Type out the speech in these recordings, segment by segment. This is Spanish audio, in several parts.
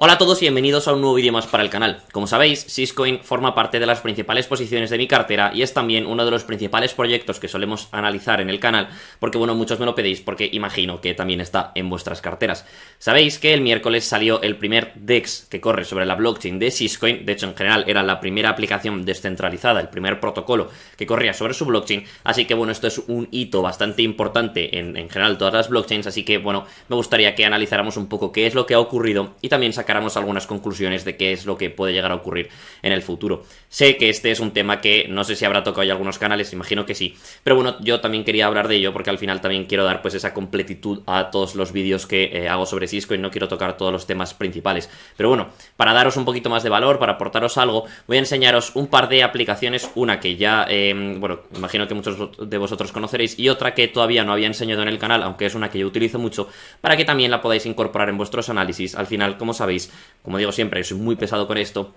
Hola a todos y bienvenidos a un nuevo vídeo más para el canal. Como sabéis, Syscoin forma parte de las principales posiciones de mi cartera y es también uno de los principales proyectos que solemos analizar en el canal, porque bueno, muchos me lo pedís porque imagino que también está en vuestras carteras. Sabéis que el miércoles salió el primer DEX que corre sobre la blockchain de Syscoin, de hecho en general era la primera aplicación descentralizada, el primer protocolo que corría sobre su blockchain, así que bueno, esto es un hito bastante importante en, en general todas las blockchains, así que bueno, me gustaría que analizáramos un poco qué es lo que ha ocurrido y también sacar sacáramos algunas conclusiones de qué es lo que puede llegar a ocurrir en el futuro. Sé que este es un tema que no sé si habrá tocado ya algunos canales, imagino que sí, pero bueno, yo también quería hablar de ello porque al final también quiero dar pues esa completitud a todos los vídeos que eh, hago sobre Cisco y no quiero tocar todos los temas principales. Pero bueno, para daros un poquito más de valor, para aportaros algo, voy a enseñaros un par de aplicaciones, una que ya, em, bueno, imagino que muchos de vosotros conoceréis y otra que todavía no había enseñado en el canal, aunque es una que yo utilizo mucho, para que también la podáis incorporar en vuestros análisis. Al final, como sabéis, como digo siempre, soy muy pesado con esto.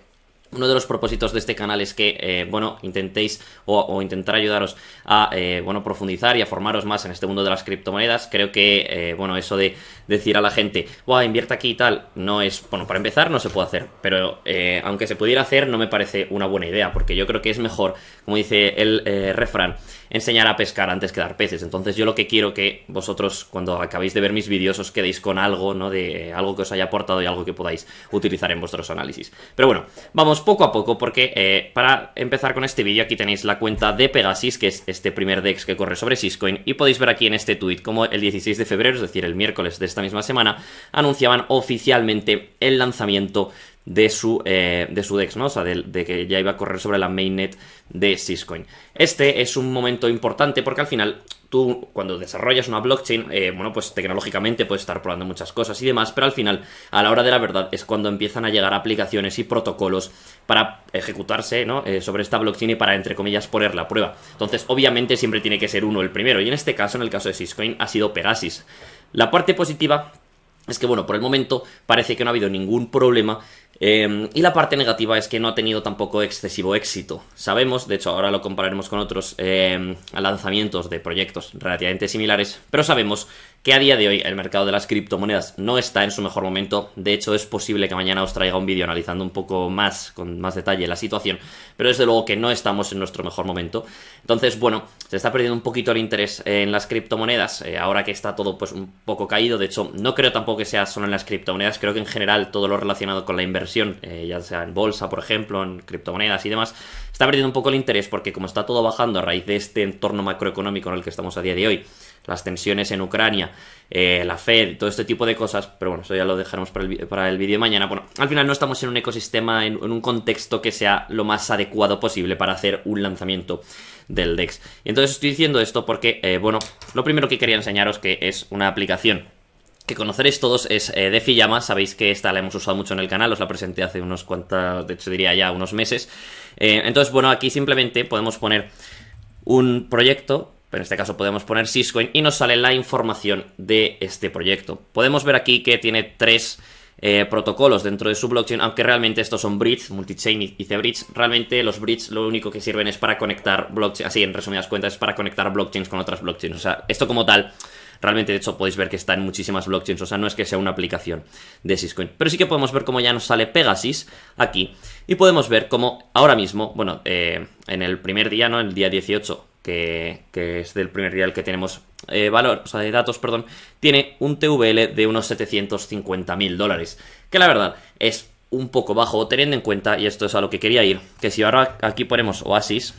Uno de los propósitos de este canal es que, eh, bueno, intentéis o, intentar ayudaros a, eh, bueno, profundizar y a formaros más en este mundo de las criptomonedas. Creo que, eh, bueno, eso de decir a la gente, invierta aquí y tal, no es, bueno, para empezar no se puede hacer, pero aunque se pudiera hacer, no me parece una buena idea, porque yo creo que es mejor, como dice el refrán, enseñar a pescar antes que dar peces. Entonces yo lo que quiero que vosotros cuando acabéis de ver mis vídeos os quedéis con algo, ¿no? De algo que os haya aportado y algo que podáis utilizar en vuestros análisis. Pero bueno, vamos poco a poco porque eh, para empezar con este vídeo aquí tenéis la cuenta de Pegasus, que es este primer DEX que corre sobre Syscoin y podéis ver aquí en este tweet como el 16 de febrero, es decir, el miércoles de esta misma semana, anunciaban oficialmente el lanzamiento de su, eh, de su DEX, ¿no? O sea, de, que ya iba a correr sobre la mainnet de Syscoin. Este es un momento importante porque al final tú cuando desarrollas una blockchain, eh, bueno, pues tecnológicamente puedes estar probando muchas cosas y demás, pero al final, a la hora de la verdad, es cuando empiezan a llegar aplicaciones y protocolos para ejecutarse, ¿no? Eh, sobre esta blockchain y para, entre comillas, ponerla a prueba. Entonces, obviamente, siempre tiene que ser uno el primero. Y en este caso, en el caso de Syscoin, ha sido Pegasus. La parte positiva es que, bueno, por el momento parece que no ha habido ningún problema Em, y la parte negativa es que no ha tenido tampoco excesivo éxito. Sabemos, de hecho ahora lo compararemos con otros em, lanzamientos de proyectos relativamente similares, pero sabemos que a día de hoy el mercado de las criptomonedas no está en su mejor momento. De hecho es posible que mañana os traiga un vídeo analizando un poco más, con más detalle la situación, pero desde luego que no estamos en nuestro mejor momento. Entonces, bueno, se está perdiendo un poquito el interés en las criptomonedas, eh, ahora que está todo pues un poco caído. De hecho, no creo tampoco que sea solo en las criptomonedas, creo que en general todo lo relacionado con la inversión eh, ya sea en bolsa, por ejemplo, en criptomonedas y demás, está perdiendo un poco el interés porque como está todo bajando a raíz de este entorno macroeconómico en el que estamos a día de hoy, las tensiones en Ucrania, eh, la Fed, todo este tipo de cosas, pero bueno, eso ya lo dejaremos para el, vídeo mañana. Bueno, al final no estamos en un ecosistema, en, un contexto que sea lo más adecuado posible para hacer un lanzamiento del DEX. Y entonces estoy diciendo esto porque, eh, bueno, lo primero que quería enseñaros que es una aplicación que conoceréis todos es eh, Defi Sabéis que esta la hemos usado mucho en el canal, os la presenté hace unos cuantos, de hecho diría ya unos meses. Eh, entonces, bueno, aquí simplemente podemos poner un proyecto, pero en este caso podemos poner Syscoin y nos sale la información de este proyecto. Podemos ver aquí que tiene tres eh, protocolos dentro de su blockchain, aunque realmente estos son bridge, multichain y C-bridge. Realmente los bridge lo único que sirven es para conectar blockchain, así en resumidas cuentas, es para conectar blockchains con otras blockchains. O sea, esto como tal Realmente, de hecho, podéis ver que está en muchísimas blockchains, o sea, no es que sea una aplicación de Syscoin. Pero sí que podemos ver cómo ya nos sale Pegasus aquí y podemos ver cómo ahora mismo, bueno, eh, en el primer día, ¿no? El día 18, que, que, es del primer día que tenemos eh, valor, o sea, de datos, perdón, tiene un TVL de unos 750 mil dólares, que la verdad es un poco bajo, teniendo en cuenta, y esto es a lo que quería ir, que si ahora aquí ponemos Oasis,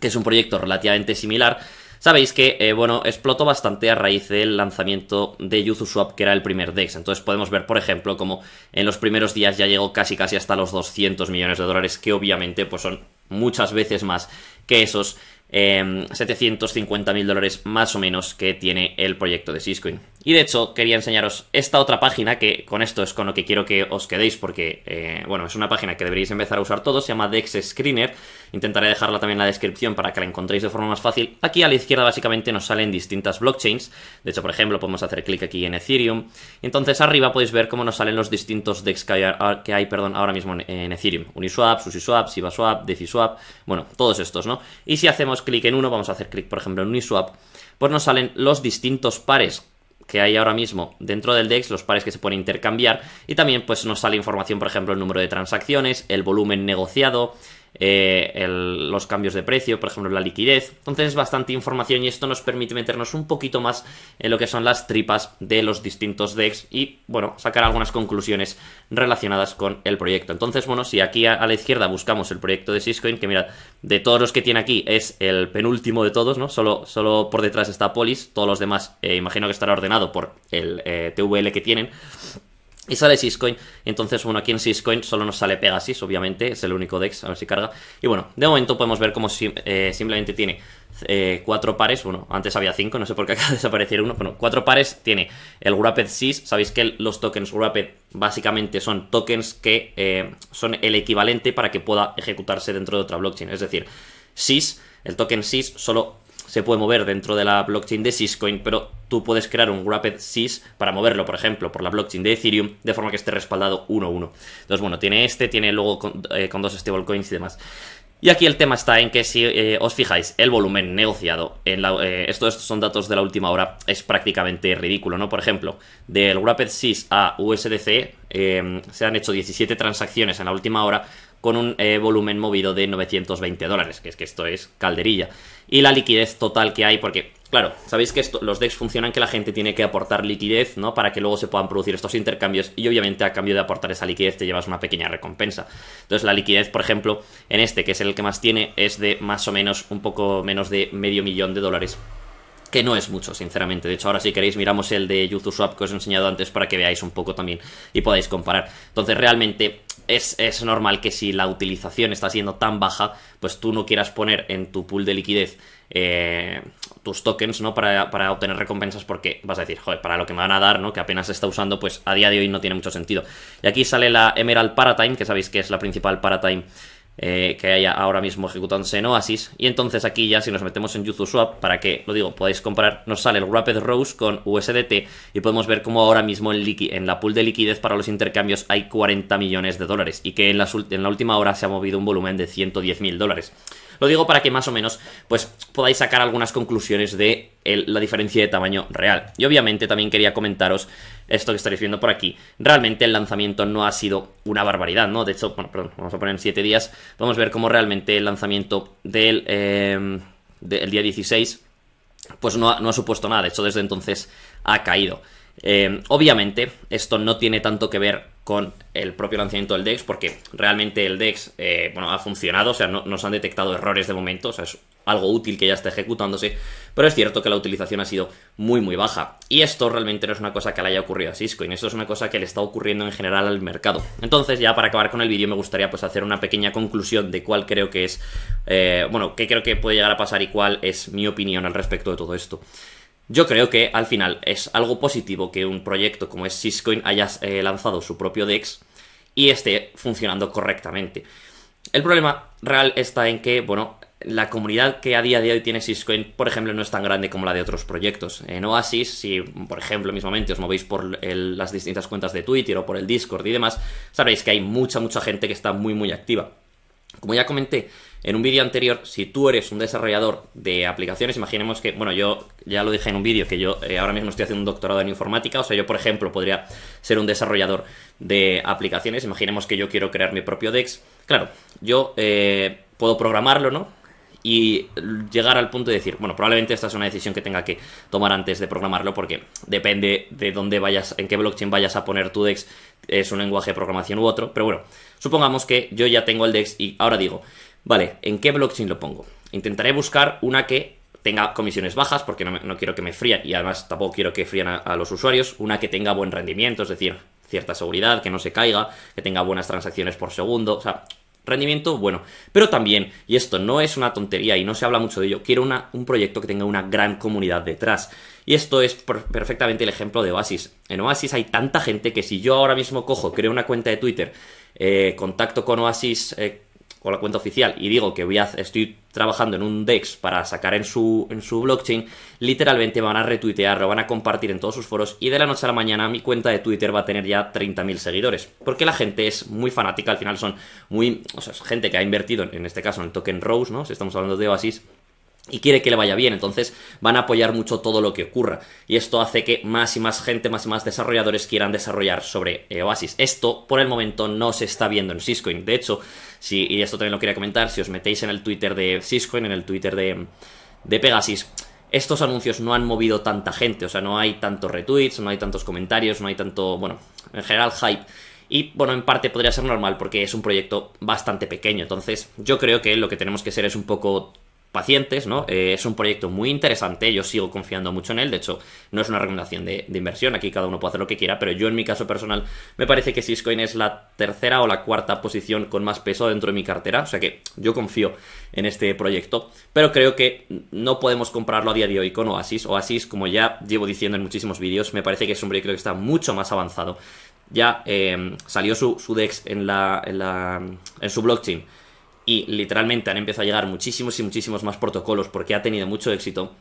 que es un proyecto relativamente similar, Sabéis que, eh, bueno, explotó bastante a raíz del lanzamiento de Yuzu Swap, que era el primer DEX. Entonces podemos ver, por ejemplo, como en los primeros días ya llegó casi casi hasta los 200 millones de dólares, que obviamente pues son muchas veces más que esos 750 eh, mil dólares más o menos que tiene el proyecto de Syscoin. Y de hecho quería enseñaros esta otra página que con esto es con lo que quiero que os quedéis porque, eh, bueno, es una página que deberíais empezar a usar todos, se llama Dex Screener, intentaré dejarla también en la descripción para que la encontréis de forma más fácil. Aquí a la izquierda básicamente nos salen distintas blockchains, de hecho por ejemplo podemos hacer clic aquí en Ethereum, entonces arriba podéis ver cómo nos salen los distintos Dex que hay, perdón, ahora mismo en Ethereum, Uniswap, SushiSwap, SibaSwap, DeciSwap bueno, todos estos, ¿no? Y si hacemos clic en uno, vamos a hacer clic por ejemplo en Uniswap, pues nos salen los distintos pares que hay ahora mismo dentro del DEX, los pares que se pueden intercambiar y también pues nos sale información, por ejemplo, el número de transacciones, el volumen negociado, eh, los cambios de precio, por ejemplo, la liquidez. Entonces es bastante información y esto nos permite meternos un poquito más en lo que son las tripas de los distintos decks y, bueno, sacar algunas conclusiones relacionadas con el proyecto. Entonces, bueno, si aquí a, la izquierda buscamos el proyecto de Syscoin, que mirad, de todos los que tiene aquí es el penúltimo de todos, ¿no? Solo, solo por detrás está Polis, todos los demás eh, imagino que estará ordenado por el eh, TVL que tienen. Y sale Syscoin, entonces bueno, aquí en Syscoin solo nos sale Pegasus, obviamente, es el único dex, a ver si carga. Y bueno, de momento podemos ver cómo eh, simplemente tiene eh, cuatro pares, bueno, antes había cinco, no sé por qué acaba de desaparecer uno, bueno, cuatro pares tiene el Wrapped Sys, sabéis que los tokens Wrapped básicamente son tokens que eh, son el equivalente para que pueda ejecutarse dentro de otra blockchain, es decir, Sys, el token Sys solo se puede mover dentro de la blockchain de Syscoin, pero tú puedes crear un wrapped sys para moverlo, por ejemplo, por la blockchain de Ethereum, de forma que esté respaldado 1-1. Entonces, bueno, tiene este, tiene luego eh, con, dos stablecoins y demás. Y aquí el tema está en que si eh, os fijáis, el volumen negociado, en la, eh, esto, estos son datos de la última hora, es prácticamente ridículo, ¿no? Por ejemplo, del Wrapped SIS a USDC se han hecho 17 transacciones en la última hora con un volumen movido de 920 dólares, que es que esto es calderilla. Y la liquidez total que hay, porque Claro, sabéis que los DEX funcionan que la gente tiene que aportar liquidez, ¿no? Para que luego se puedan producir estos intercambios y obviamente a cambio de aportar esa liquidez te llevas una pequeña recompensa. Entonces la liquidez, por ejemplo, en este, que es el que más tiene, es de más o menos un poco menos de medio millón de dólares que no es mucho, sinceramente. De hecho, ahora si queréis miramos el de youtube Swap que os he enseñado antes para que veáis un poco también y podáis comparar. Entonces, realmente es, normal que si la utilización está siendo tan baja, pues tú no quieras poner en tu pool de liquidez eh, tus tokens, ¿no? Para, para, obtener recompensas porque vas a decir, joder, para lo que me van a dar, ¿no? Que apenas se está usando, pues a día de hoy no tiene mucho sentido. Y aquí sale la Emerald Paratime, que sabéis que es la principal Paratime eh, que haya ahora mismo ejecutándose en Oasis. Y entonces aquí ya, si nos metemos en YuzuSwap Swap, para que, lo digo, podéis comparar, nos sale el Rapid Rose con USDT y podemos ver cómo ahora mismo en, la pool de liquidez para los intercambios hay 40 millones de dólares y que en la, en la última hora se ha movido un volumen de 110 mil dólares. Lo digo para que más o menos pues podáis sacar algunas conclusiones de la diferencia de tamaño real. Y obviamente también quería comentaros esto que estaréis viendo por aquí. Realmente el lanzamiento no ha sido una barbaridad, ¿no? De hecho, bueno, perdón, vamos a poner en 7 días. Vamos a ver cómo realmente el lanzamiento del, em, día 16 pues no no ha supuesto nada. De hecho, desde entonces ha caído. Eh, obviamente, esto no tiene tanto que ver con el propio lanzamiento del DEX, porque realmente el DEX eh, ha funcionado, o sea, no, se han detectado errores de momento, o sea, es algo útil que ya está ejecutándose, pero es cierto que la utilización ha sido muy, muy baja. Y esto realmente no es una cosa que le haya ocurrido a Cisco, y esto es una cosa que le está ocurriendo en general al mercado. Entonces, ya para acabar con el vídeo, me gustaría pues hacer una pequeña conclusión de cuál creo que es, eh, bueno, qué creo que puede llegar a pasar y cuál es mi opinión al respecto de todo esto. Yo creo que al final es algo positivo que un proyecto como es Syscoin haya eh, lanzado su propio DEX y esté funcionando correctamente. El problema real está en que, bueno, la comunidad que a día de hoy tiene Syscoin, por ejemplo, no es tan grande como la de otros proyectos. En Oasis, si por ejemplo mismamente os movéis por las distintas cuentas de Twitter o por el Discord y demás, sabréis que hay mucha, mucha gente que está muy, muy activa. Como ya comenté en un vídeo anterior, si tú eres un desarrollador de aplicaciones, imaginemos que, bueno, yo ya lo dije en un vídeo, que yo eh, ahora mismo estoy haciendo un doctorado en informática, o sea, yo por ejemplo podría ser un desarrollador de aplicaciones, imaginemos que yo quiero crear mi propio DEX, claro, yo eh, puedo programarlo, ¿no? y llegar al punto de decir, bueno, probablemente esta es una decisión que tenga que tomar antes de programarlo porque depende de dónde vayas, en qué blockchain vayas a poner tu DEX, es un lenguaje de programación u otro, pero bueno, supongamos que yo ya tengo el DEX y ahora digo, vale, ¿en qué blockchain lo pongo? Intentaré buscar una que tenga comisiones bajas, porque no, quiero que me frían, y además tampoco quiero que frían a, a los usuarios, una que tenga buen rendimiento, es decir, cierta seguridad, que no se caiga, que tenga buenas transacciones por segundo, o sea, rendimiento bueno. Pero también, y esto no es una tontería y no se habla mucho de ello, quiero un proyecto que tenga una gran comunidad detrás. Y esto es perfectamente el ejemplo de Oasis. En Oasis hay tanta gente que si yo ahora mismo cojo, creo una cuenta de Twitter, eh, contacto con Oasis... Eh, con la cuenta oficial y digo que voy estoy trabajando en un DEX para sacar en su, en su blockchain, literalmente van a retuitear, lo van a compartir en todos sus foros y de la noche a la mañana mi cuenta de Twitter va a tener ya 30.000 seguidores. Porque la gente es muy fanática, al final son muy... O sea, gente que ha invertido, en este caso, en token Rose, ¿no? Si estamos hablando de Oasis y quiere que le vaya bien, entonces van a apoyar mucho todo lo que ocurra. Y esto hace que más y más gente, más y más desarrolladores quieran desarrollar sobre eh, Oasis. Esto por el momento no se está viendo en Cisco De hecho, si, y esto también lo quería comentar, si os metéis en el Twitter de Cisco en el Twitter de, de Pegasus, estos anuncios no han movido tanta gente, o sea, no hay tantos retweets, no hay tantos comentarios, no hay tanto, bueno, en general hype. Y bueno, en parte podría ser normal porque es un proyecto bastante pequeño. Entonces, yo creo que lo que tenemos que ser es un poco pacientes, ¿no? Eh, es un proyecto muy interesante, yo sigo confiando mucho en él, de hecho, no es una recomendación de, inversión, aquí cada uno puede hacer lo que quiera, pero yo en mi caso personal me parece que Syscoin es la tercera o la cuarta posición con más peso dentro de mi cartera, o sea que yo confío en este proyecto, pero creo que no podemos comprarlo a día de hoy con Oasis. Oasis, como ya llevo diciendo en muchísimos vídeos, me parece que es un proyecto que está mucho más avanzado. Ya eh, salió su, su DEX en, en, la, en su blockchain y literalmente han empezado a llegar muchísimos y muchísimos más protocolos porque ha tenido mucho éxito.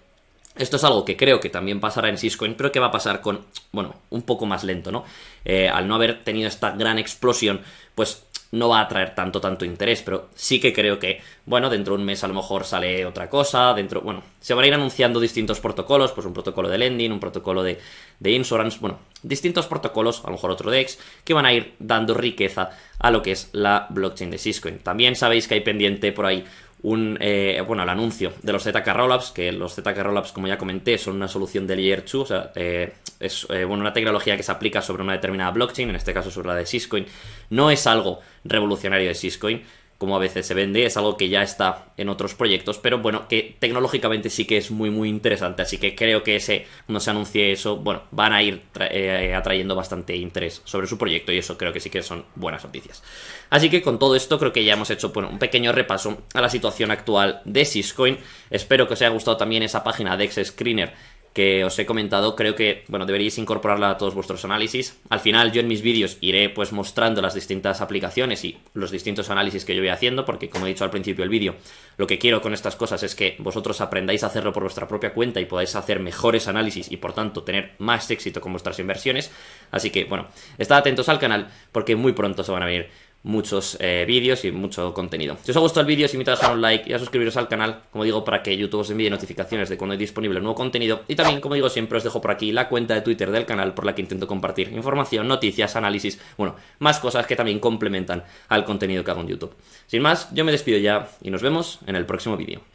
Esto es algo que creo que también pasará en Syscoin, pero que va a pasar con, bueno, un poco más lento, ¿no? Eh, al no haber tenido esta gran explosión, pues no va a atraer tanto, tanto interés, pero sí que creo que, bueno, dentro de un mes a lo mejor sale otra cosa, dentro, bueno, se van a ir anunciando distintos protocolos, pues un protocolo de lending, un protocolo de, de insurance, bueno, distintos protocolos, a lo mejor otro DEX, que van a ir dando riqueza a lo que es la blockchain de Syscoin. También sabéis que hay pendiente por ahí un, eh, bueno, el anuncio de los ZK Rollups, que los ZK Rollups, como ya comenté, son una solución de Layer 2, o sea, eh, es eh, bueno, una tecnología que se aplica sobre una determinada blockchain, en este caso sobre la de Syscoin. No es algo revolucionario de Syscoin, como a veces se vende, es algo que ya está en otros proyectos, pero bueno, que tecnológicamente sí que es muy muy interesante, así que creo que ese, no se anuncie eso, bueno, van a ir eh, atrayendo bastante interés sobre su proyecto y eso creo que sí que son buenas noticias. Así que con todo esto creo que ya hemos hecho un pequeño repaso a la situación actual de Syscoin, espero que os haya gustado también esa página de X Screener que os he comentado, creo que, bueno, deberíais incorporarla a todos vuestros análisis. Al final yo en mis vídeos iré pues mostrando las distintas aplicaciones y los distintos análisis que yo voy haciendo, porque como he dicho al principio del vídeo, lo que quiero con estas cosas es que vosotros aprendáis a hacerlo por vuestra propia cuenta y podáis hacer mejores análisis y por tanto tener más éxito con vuestras inversiones. Así que, bueno, estad atentos al canal porque muy pronto se van a venir muchos eh, vídeos y mucho contenido. Si os ha gustado el vídeo, os invito a dejar un like y a suscribiros al canal, como digo, para que YouTube os envíe notificaciones de cuando hay disponible nuevo contenido. Y también, como digo siempre, os dejo por aquí la cuenta de Twitter del canal por la que intento compartir información, noticias, análisis, bueno, más cosas que también complementan al contenido que hago en YouTube. Sin más, yo me despido ya y nos vemos en el próximo vídeo.